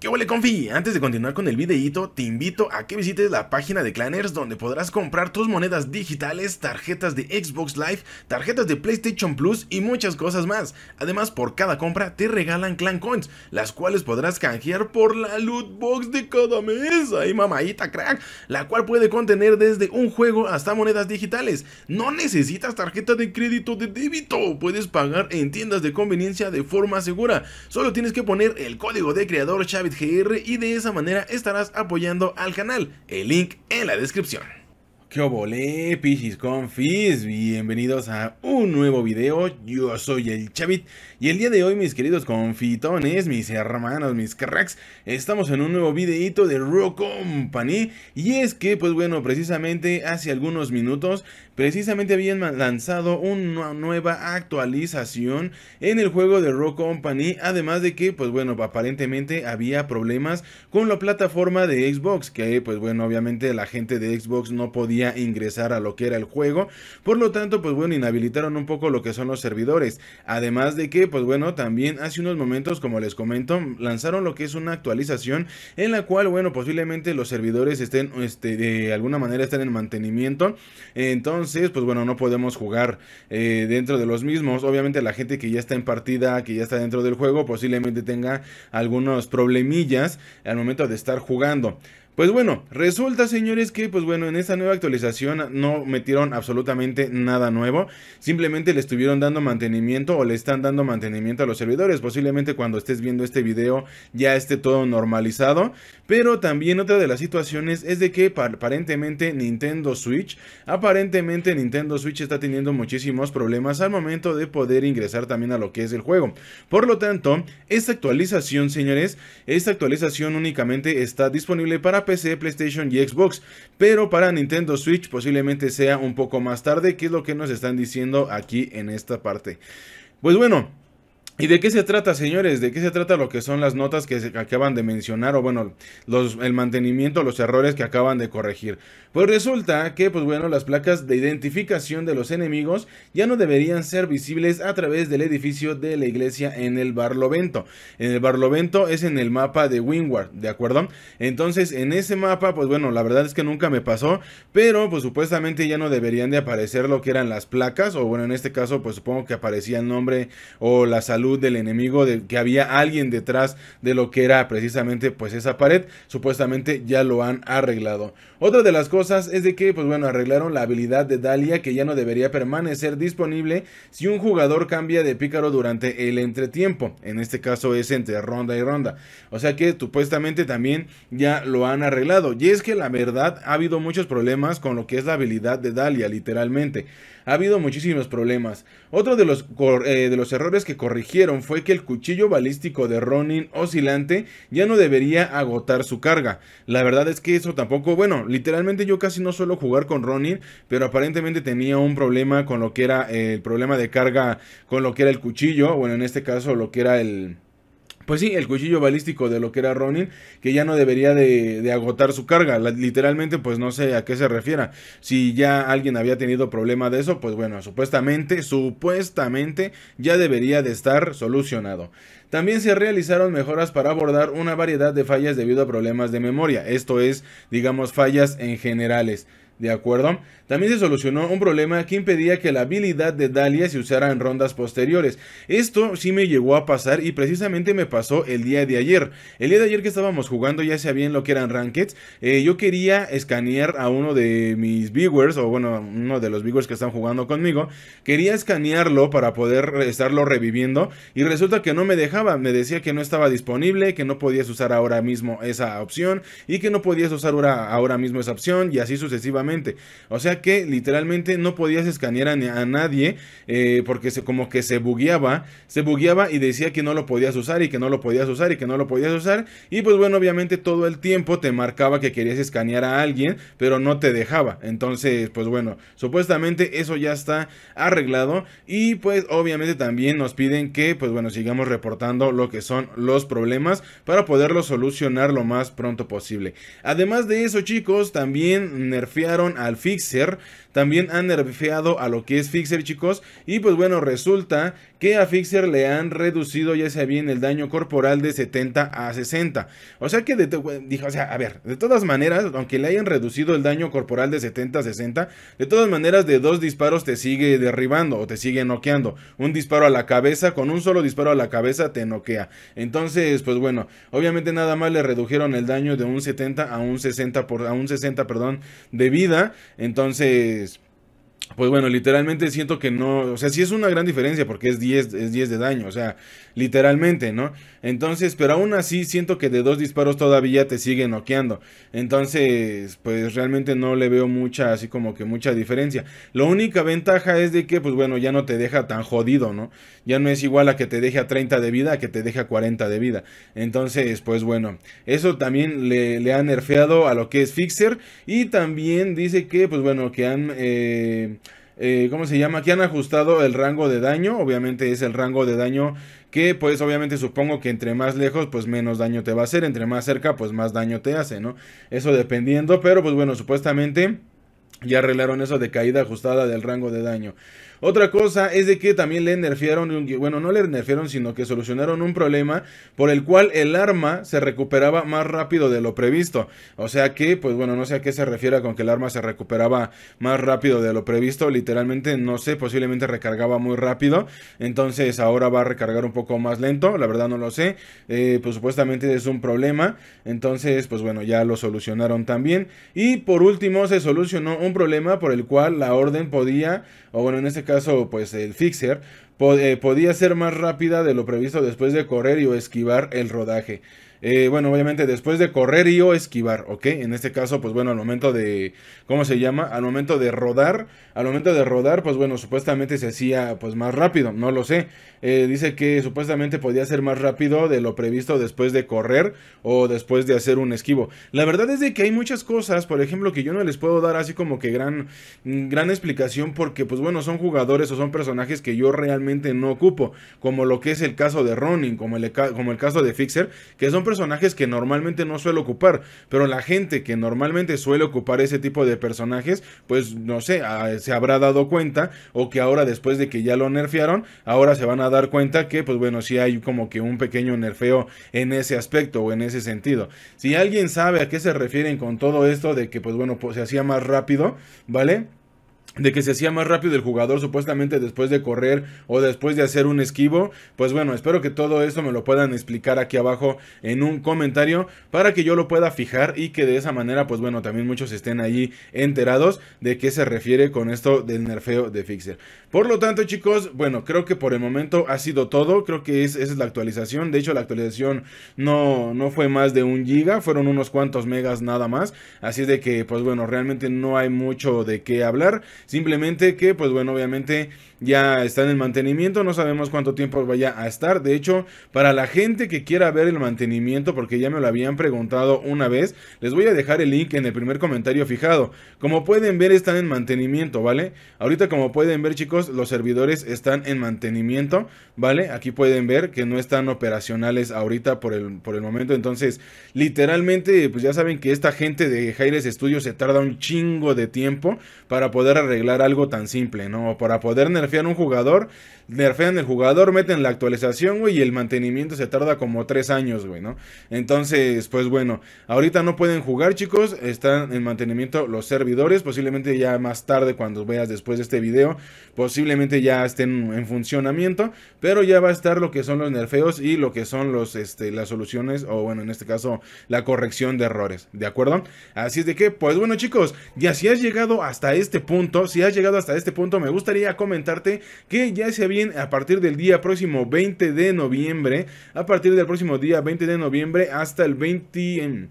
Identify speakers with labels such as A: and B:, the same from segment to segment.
A: ¿Qué huele confi? Antes de continuar con el videíto, te invito a que visites la página de Claners donde podrás comprar tus monedas digitales, tarjetas de Xbox Live, tarjetas de PlayStation Plus y muchas cosas más. Además, por cada compra te regalan Clan Coins, las cuales podrás canjear por la loot box de cada mes. ¡Ay, mamadita crack! La cual puede contener desde un juego hasta monedas digitales. No necesitas tarjeta de crédito de débito, puedes pagar en tiendas de conveniencia de forma segura. Solo tienes que poner el código de creador Chávez y de esa manera estarás apoyando al canal. El link en la descripción. ¿Qué obole, pichis confis? Bienvenidos a un nuevo video, yo soy el Chavit y el día de hoy mis queridos confitones, mis hermanos, mis cracks, estamos en un nuevo videito de Rock Company y es que pues bueno, precisamente hace algunos minutos Precisamente habían lanzado una nueva actualización en el juego de Rock Company, además de que, pues bueno, aparentemente había problemas con la plataforma de Xbox, que pues bueno, obviamente la gente de Xbox no podía ingresar a lo que era el juego, por lo tanto, pues bueno, inhabilitaron un poco lo que son los servidores, además de que, pues bueno, también hace unos momentos, como les comento, lanzaron lo que es una actualización en la cual, bueno, posiblemente los servidores estén, este, de alguna manera estén en mantenimiento, entonces, pues bueno, no podemos jugar eh, dentro de los mismos. Obviamente la gente que ya está en partida, que ya está dentro del juego, posiblemente tenga algunos problemillas al momento de estar jugando. Pues bueno, resulta señores que pues bueno, en esta nueva actualización no metieron absolutamente nada nuevo, simplemente le estuvieron dando mantenimiento o le están dando mantenimiento a los servidores, posiblemente cuando estés viendo este video ya esté todo normalizado, pero también otra de las situaciones es de que aparentemente Nintendo Switch, aparentemente Nintendo Switch está teniendo muchísimos problemas al momento de poder ingresar también a lo que es el juego, por lo tanto, esta actualización señores, esta actualización únicamente está disponible para PC, PlayStation y Xbox, pero para Nintendo Switch posiblemente sea un poco más tarde, que es lo que nos están diciendo aquí en esta parte. Pues bueno, ¿Y de qué se trata, señores? ¿De qué se trata lo que son las notas que acaban de mencionar? O bueno, el mantenimiento, los errores que acaban de corregir. Pues resulta que, pues bueno, las placas de identificación de los enemigos ya no deberían ser visibles a través del edificio de la iglesia en el Barlovento. En el Barlovento es en el mapa de Windward, ¿de acuerdo? Entonces, en ese mapa, pues bueno, la verdad es que nunca me pasó, pero pues supuestamente ya no deberían de aparecer lo que eran las placas, o bueno, en este caso, pues supongo que aparecía el nombre o la salud del enemigo, de que había alguien detrás de lo que era precisamente pues esa pared, supuestamente ya lo han arreglado. Otra de las cosas es de que pues bueno, arreglaron la habilidad de Dalia que ya no debería permanecer disponible si un jugador cambia de pícaro durante el entretiempo, en este caso es entre ronda y ronda. O sea que supuestamente también ya lo han arreglado. Y es que la verdad ha habido muchos problemas con lo que es la habilidad de Dalia, literalmente. Ha habido muchísimos problemas. Otro de los, eh, de los errores que corrigieron fue que el cuchillo balístico de Ronin oscilante ya no debería agotar su carga. La verdad es que eso tampoco, bueno, literalmente yo casi no suelo jugar con Ronin, pero aparentemente tenía un problema con lo que era eh, el problema de carga con lo que era el cuchillo, bueno, en este caso lo que era el pues sí, el cuchillo balístico de lo que era Ronin, que ya no debería de, agotar su carga. literalmente, pues no sé a qué se refiera. Si ya alguien había tenido problema de eso, pues bueno, supuestamente, supuestamente ya debería de estar solucionado. También se realizaron mejoras para abordar una variedad de fallas debido a problemas de memoria. Esto es, digamos, fallas en generales. ¿De acuerdo? También se solucionó un problema que impedía que la habilidad de Dalia se usara en rondas posteriores. Esto sí me llegó a pasar y precisamente me pasó el día de ayer. El día de ayer que estábamos jugando, ya sea bien lo que eran rankeds, eh, yo quería escanear a uno de mis viewers, o bueno, uno de los viewers que están jugando conmigo, quería escanearlo para poder estarlo reviviendo y resulta que no me dejaba, me decía que no estaba disponible, que no podías usar ahora mismo esa opción y que no podías usar ahora mismo esa opción y así sucesivamente o sea que literalmente no podías escanear a, nadie eh, porque se, como que se bugueaba, se bugueaba y decía que no lo podías usar y que no lo podías usar y que no lo podías usar. Y pues bueno, obviamente todo el tiempo te marcaba que querías escanear a alguien, pero no te dejaba. Entonces, pues bueno, supuestamente eso ya está arreglado y pues obviamente también nos piden que pues bueno, sigamos reportando lo que son los problemas para poderlo solucionar lo más pronto posible. Además de eso, chicos, también nerfear al Fixer, también han nerfeado a lo que es Fixer, chicos. Y pues bueno, resulta que a Fixer le han reducido ya sea bien el daño corporal de 70 a 60. O sea que, de, dijo, sea, a ver, de todas maneras, aunque le hayan reducido el daño corporal de 70 a 60, de todas maneras de dos disparos te sigue derribando o te sigue noqueando. Un disparo a la cabeza, con un solo disparo a la cabeza te noquea. Entonces, pues bueno, obviamente nada más le redujeron el daño de un 70 a un 60 a un 60, perdón, de entonces, pues bueno, literalmente siento que no, o sea, sí es una gran diferencia porque es 10, es 10 de daño, o sea, literalmente, ¿no? Entonces, pero aún así siento que de dos disparos todavía te sigue noqueando. Entonces, pues realmente no le veo mucha, así como que mucha diferencia. La única ventaja es de que, pues bueno, ya no te deja tan jodido, ¿no? Ya no es igual a que te deje a 30 de vida, a que te deje a 40 de vida. Entonces, pues bueno, eso también le, ha nerfeado a lo que es Fixer. Y también dice que, pues bueno, que han... Eh, eh, ¿cómo se llama? Que han ajustado el rango de daño, obviamente es el rango de daño que pues obviamente supongo que entre más lejos pues menos daño te va a hacer, entre más cerca pues más daño te hace, ¿no? Eso dependiendo, pero pues bueno, supuestamente ya arreglaron eso de caída ajustada del rango de daño. Otra cosa es de que también le nerfearon, bueno, no le nerfearon, sino que solucionaron un problema por el cual el arma se recuperaba más rápido de lo previsto. O sea que, pues bueno, no sé a qué se refiere con que el arma se recuperaba más rápido de lo previsto. Literalmente, no sé, posiblemente recargaba muy rápido. Entonces ahora va a recargar un poco más lento. La verdad no lo sé. Eh, pues supuestamente es un problema. Entonces, pues bueno, ya lo solucionaron también. Y por último, se solucionó un problema por el cual la orden podía, o bueno, en este caso pues el fixer, eh, podía ser más rápida de lo previsto después de correr y o esquivar el rodaje. Eh, bueno, obviamente después de correr y o esquivar, ¿ok? En este caso, pues bueno, al momento de, ¿cómo se llama? Al momento de rodar, al momento de rodar, pues bueno, supuestamente se hacía pues más rápido, no lo sé. Eh, dice que supuestamente podía ser más rápido de lo previsto después de correr o después de hacer un esquivo. La verdad es de que hay muchas cosas, por ejemplo, que yo no les puedo dar así como que gran, gran explicación porque pues bueno, son jugadores o son personajes que yo realmente no ocupo, como lo que es el caso de Ronin, como como el caso de Fixer, que son personajes que normalmente no suele ocupar, pero la gente que normalmente suele ocupar ese tipo de personajes, pues no sé, ah, se habrá dado cuenta o que ahora después de que ya lo nerfearon, ahora se van a dar cuenta que pues bueno, si hay como que un pequeño nerfeo en ese aspecto o en ese sentido. Si alguien sabe a qué se refieren con todo esto de que pues bueno, se hacía más rápido, ¿vale? de que se hacía más rápido el jugador supuestamente después de correr o después de hacer un esquivo. Pues bueno, espero que todo esto me lo puedan explicar aquí abajo en un comentario para que yo lo pueda fijar y que de esa manera pues bueno también muchos estén ahí... enterados de qué se refiere con esto del nerfeo de Fixer. Por lo tanto chicos, bueno creo que por el momento ha sido todo, creo que es, esa es la actualización. De hecho la actualización no, no fue más de un giga, fueron unos cuantos megas nada más. Así de que pues bueno realmente no hay mucho de qué hablar. Simplemente que, pues bueno, obviamente ya están en mantenimiento, no sabemos cuánto tiempo vaya a estar. De hecho, para la gente que quiera ver el mantenimiento, porque ya me lo habían preguntado una vez, les voy a dejar el link en el primer comentario fijado. Como pueden ver, están en mantenimiento, ¿vale? Ahorita como pueden ver, chicos, los servidores están en mantenimiento, ¿vale? Aquí pueden ver que no están operacionales ahorita por el, por el momento. Entonces, literalmente, pues ya saben que esta gente de Jaires Studios se tarda un chingo de tiempo para poder arreglar arreglar algo tan simple, ¿no? Para poder nerfear un jugador nerfean el jugador, meten la actualización, güey, y el mantenimiento se tarda como tres años, güey, ¿no? Entonces, pues bueno, ahorita no pueden jugar, chicos, están en mantenimiento los servidores, posiblemente ya más tarde cuando veas después de este video, posiblemente ya estén en funcionamiento, pero ya va a estar lo que son los nerfeos y lo que son los, este, las soluciones, o bueno, en este caso, la corrección de errores, ¿de acuerdo? Así es de que, pues bueno, chicos, ya si has llegado hasta este punto, si has llegado hasta este punto, me gustaría comentarte que ya se había a partir del día próximo 20 de noviembre, a partir del próximo día 20 de noviembre hasta el 20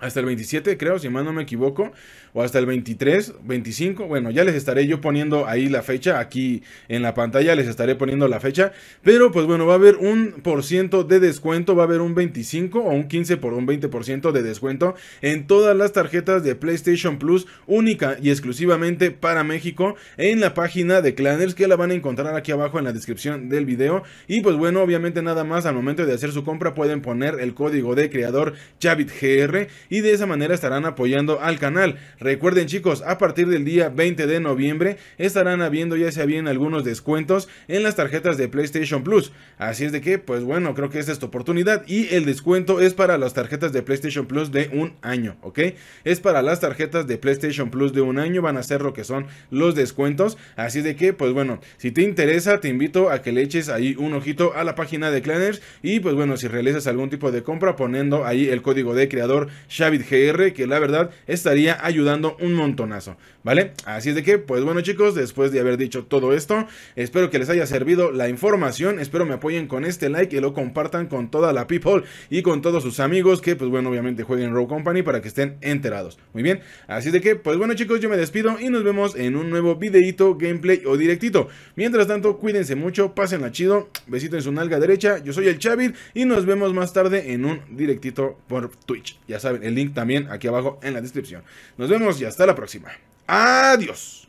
A: hasta el 27 creo, si más no me equivoco, o hasta el 23, 25, bueno, ya les estaré yo poniendo ahí la fecha, aquí en la pantalla les estaré poniendo la fecha, pero pues bueno, va a haber un por ciento de descuento, va a haber un 25 o un 15 por un 20% de descuento en todas las tarjetas de PlayStation Plus, única y exclusivamente para México, en la página de Clanners que la van a encontrar aquí abajo en la descripción del video, y pues bueno, obviamente nada más al momento de hacer su compra pueden poner el código de creador ChavitGR, y de esa manera estarán apoyando al canal. Recuerden chicos, a partir del día 20 de noviembre estarán habiendo ya sea bien algunos descuentos en las tarjetas de PlayStation Plus. Así es de que, pues bueno, creo que esta es tu oportunidad y el descuento es para las tarjetas de PlayStation Plus de un año, ¿ok? Es para las tarjetas de PlayStation Plus de un año, van a ser lo que son los descuentos. Así es de que, pues bueno, si te interesa, te invito a que le eches ahí un ojito a la página de Clanners y pues bueno, si realizas algún tipo de compra poniendo ahí el código de creador Shavit GR, que la verdad estaría ayudando un montonazo, ¿vale? Así es de que, pues bueno chicos, después de haber dicho todo esto, espero que les haya servido la información, espero me apoyen con este like y lo compartan con toda la people y con todos sus amigos que, pues bueno, obviamente jueguen Row Company para que estén enterados, muy bien, así es de que, pues bueno chicos, yo me despido y nos vemos en un nuevo videito, gameplay o directito, mientras tanto, cuídense mucho, pásenla chido, besito en su nalga derecha, yo soy el Chavit y nos vemos más tarde en un directito por Twitch, ya saben el link también aquí abajo en la descripción. Nos vemos y hasta la próxima. Adiós.